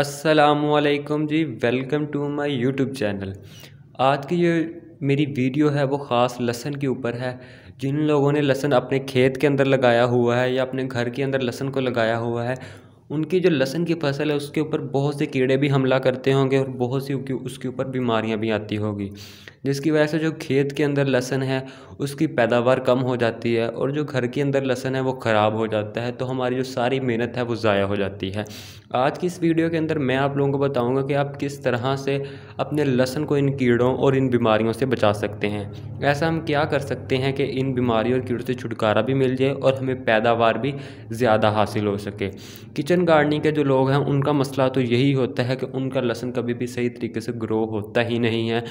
असलकम जी welcome to my YouTube channel आज की जो मेरी वीडियो है वो ख़ास लहसन के ऊपर है जिन लोगों ने लहसन अपने खेत के अंदर लगाया हुआ है या अपने घर के अंदर लहसन को लगाया हुआ है उनकी जो लहसन की फसल है उसके ऊपर बहुत से कीड़े भी हमला करते होंगे और बहुत सी उसके ऊपर बीमारियां भी आती होगी जिसकी वजह से जो खेत के अंदर लहसन है उसकी पैदावार कम हो जाती है और जो घर के अंदर लहसन है वो ख़राब हो जाता है तो हमारी जो सारी मेहनत है वो ज़ाया हो जाती है आज की इस वीडियो के अंदर मैं आप लोगों को बताऊंगा कि आप किस तरह से अपने लहसन को इन कीड़ों और इन बीमारियों से बचा सकते हैं ऐसा हम क्या कर सकते हैं कि इन बीमारियों और कीड़ों से छुटकारा भी मिल जाए और हमें पैदावार भी ज़्यादा हासिल हो सके किचन गार्डनिंग के जो लोग हैं उनका मसला तो यही होता है कि उनका लहसन कभी भी सही तरीके से ग्रो होता ही नहीं है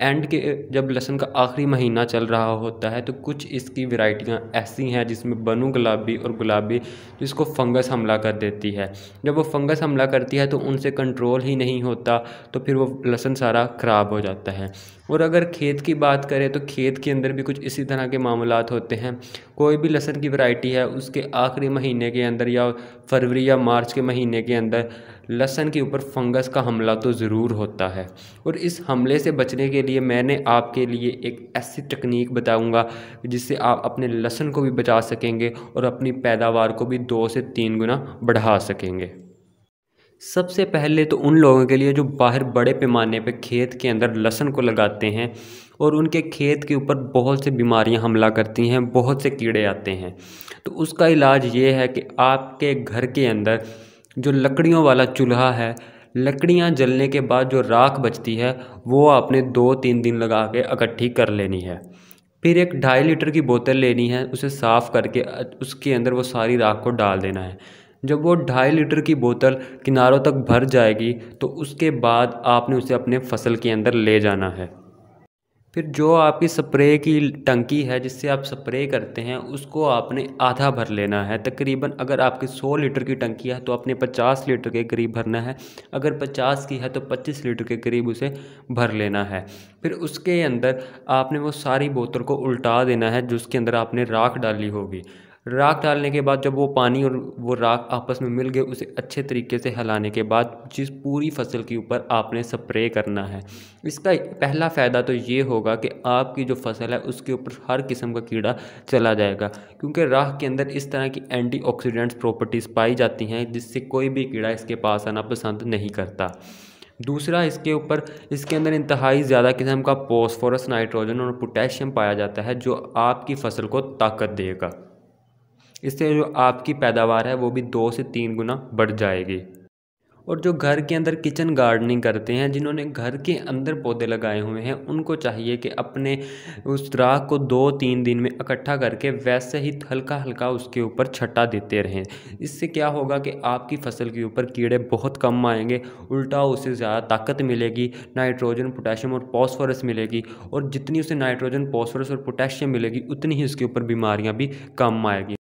एंड के के जब लहसुन का आखिरी महीना चल रहा होता है तो कुछ इसकी वैरायटियाँ ऐसी हैं जिसमें बनू गुलाबी और गुलाबी जिसको फंगस हमला कर देती है जब वो फंगस हमला करती है तो उनसे कंट्रोल ही नहीं होता तो फिर वो लहसुन सारा ख़राब हो जाता है और अगर खेत की बात करें तो खेत के अंदर भी कुछ इसी तरह के मामला होते हैं कोई भी लहसन की वैरायटी है उसके आखिरी महीने के अंदर या फरवरी या मार्च के महीने के अंदर लहसन के ऊपर फंगस का हमला तो ज़रूर होता है और इस हमले से बचने के लिए मैंने आपके लिए एक ऐसी तकनीक बताऊँगा जिससे आप अपने लहसन को भी बचा सकेंगे और अपनी पैदावार को भी दो से तीन गुना बढ़ा सकेंगे सबसे पहले तो उन लोगों के लिए जो बाहर बड़े पैमाने पे खेत के अंदर लहसन को लगाते हैं और उनके खेत के ऊपर बहुत से बीमारियां हमला करती हैं बहुत से कीड़े आते हैं तो उसका इलाज ये है कि आपके घर के अंदर जो लकड़ियों वाला चूल्हा है लकड़ियां जलने के बाद जो राख बचती है वो आपने दो तीन दिन लगा के इकट्ठी कर लेनी है फिर एक ढाई लीटर की बोतल लेनी है उसे साफ़ करके उसके अंदर वो सारी राख को डाल देना है जब वो ढाई लीटर की बोतल किनारों तक भर जाएगी तो उसके बाद आपने उसे अपने फसल के अंदर ले जाना है फिर जो आपकी स्प्रे की टंकी है जिससे आप स्प्रे करते हैं उसको आपने आधा भर लेना है तकरीबन अगर आपकी 100 लीटर की टंकी है तो आपने 50 लीटर के करीब भरना है अगर 50 की है तो 25 लीटर के करीब उसे भर लेना है फिर उसके अंदर आपने वो सारी बोतल को उल्टा देना है जिसके अंदर आपने राख डाली होगी राख डालने के बाद जब वो पानी और वो राख आपस में मिल गए उसे अच्छे तरीके से हलाने के बाद जिस पूरी फसल के ऊपर आपने स्प्रे करना है इसका पहला फ़ायदा तो ये होगा कि आपकी जो फसल है उसके ऊपर हर किस्म का कीड़ा चला जाएगा क्योंकि राख के अंदर इस तरह की एंटीऑक्सीडेंट्स प्रॉपर्टीज़ पाई जाती हैं जिससे कोई भी कीड़ा इसके पास आना पसंद नहीं करता दूसरा इसके ऊपर इसके अंदर इंतहाई ज़्यादा किस्म का पोस्फोरस नाइट्रोजन और पोटेशियम पाया जाता है जो आपकी फसल को ताकत देगा इससे जो आपकी पैदावार है वो भी दो से तीन गुना बढ़ जाएगी और जो घर के अंदर किचन गार्डनिंग करते हैं जिन्होंने घर के अंदर पौधे लगाए हुए हैं उनको चाहिए कि अपने उस राख को दो तीन दिन में इकट्ठा करके वैसे ही हल्का हल्का उसके ऊपर छट्टा देते रहें इससे क्या होगा कि आपकी फसल के ऊपर कीड़े बहुत कम आएंगे उल्टा उसे ज़्यादा ताकत मिलेगी नाइट्रोजन पोटेशियम और फॉस्फोरस मिलेगी और जितनी उसे नाइट्रोजन फॉस्फोरस और पोटेशियम मिलेगी उतनी ही उसके ऊपर बीमारियाँ भी कम आएगी